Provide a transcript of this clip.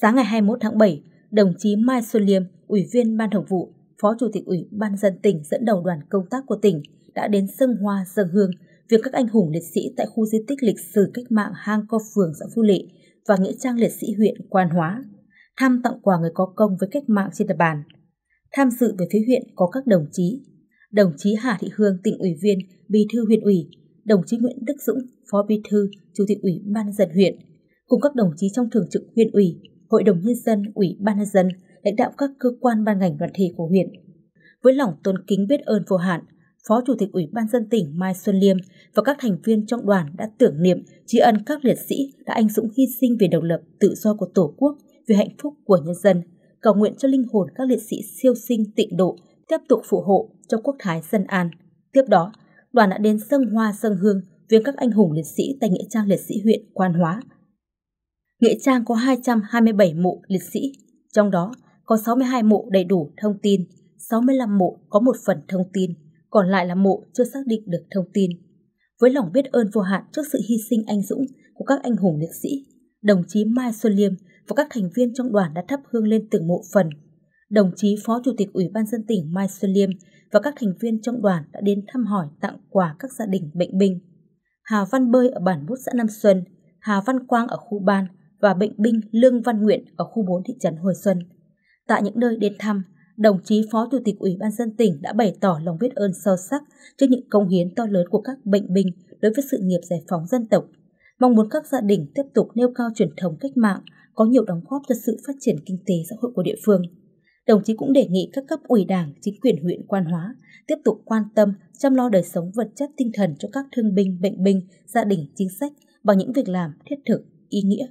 Sáng ngày 21 tháng 7, đồng chí Mai Xuân Liêm, Ủy viên Ban Thường vụ, Phó Chủ tịch Ủy ban dân tỉnh dẫn đầu đoàn công tác của tỉnh đã đến sân hoa dân hương việc các anh hùng liệt sĩ tại khu di tích lịch sử cách mạng hang co phường xã Phú Lệ và nghĩa trang liệt sĩ huyện Quan Hóa, thăm tặng quà người có công với cách mạng trên địa bàn. Tham dự về phía huyện có các đồng chí, đồng chí Hà Thị Hương, tỉnh ủy viên, bí thư huyện ủy, đồng chí Nguyễn Đức Dũng, phó bí thư, chủ tịch ủy ban dân huyện, cùng các đồng chí trong thường trực huyện ủy, Hội đồng Nhân dân, Ủy ban Nhân dân, lãnh đạo các cơ quan ban ngành đoàn thể của huyện. Với lòng tôn kính biết ơn vô hạn, Phó Chủ tịch Ủy ban dân tỉnh Mai Xuân Liêm và các thành viên trong đoàn đã tưởng niệm tri ân các liệt sĩ đã anh dũng hy sinh vì độc lập, tự do của Tổ quốc, vì hạnh phúc của nhân dân, cầu nguyện cho linh hồn các liệt sĩ siêu sinh tịnh độ tiếp tục phụ hộ cho quốc thái dân an. Tiếp đó, đoàn đã đến sân hoa sân hương viếng các anh hùng liệt sĩ tại nghĩa trang liệt sĩ huyện Quan Hóa, Nghĩa Trang có 227 mộ liệt sĩ, trong đó có 62 mộ đầy đủ thông tin, 65 mộ có một phần thông tin, còn lại là mộ chưa xác định được thông tin. Với lòng biết ơn vô hạn trước sự hy sinh anh dũng của các anh hùng liệt sĩ, đồng chí Mai Xuân Liêm và các thành viên trong đoàn đã thắp hương lên từng mộ phần. Đồng chí Phó Chủ tịch Ủy ban dân tỉnh Mai Xuân Liêm và các thành viên trong đoàn đã đến thăm hỏi tặng quà các gia đình bệnh binh. Hà Văn Bơi ở bản bút xã Nam Xuân, Hà Văn Quang ở khu Ban, và bệnh binh Lương Văn Nguyện ở khu 4 thị trấn Hồi Xuân. Tại những nơi đến thăm, đồng chí Phó Chủ tịch Ủy ban dân tỉnh đã bày tỏ lòng biết ơn sâu sắc trước những công hiến to lớn của các bệnh binh đối với sự nghiệp giải phóng dân tộc, mong muốn các gia đình tiếp tục nêu cao truyền thống cách mạng, có nhiều đóng góp cho sự phát triển kinh tế xã hội của địa phương. Đồng chí cũng đề nghị các cấp ủy đảng, chính quyền huyện Quan Hóa tiếp tục quan tâm, chăm lo đời sống vật chất tinh thần cho các thương binh, bệnh binh, gia đình chính sách bằng những việc làm thiết thực, ý nghĩa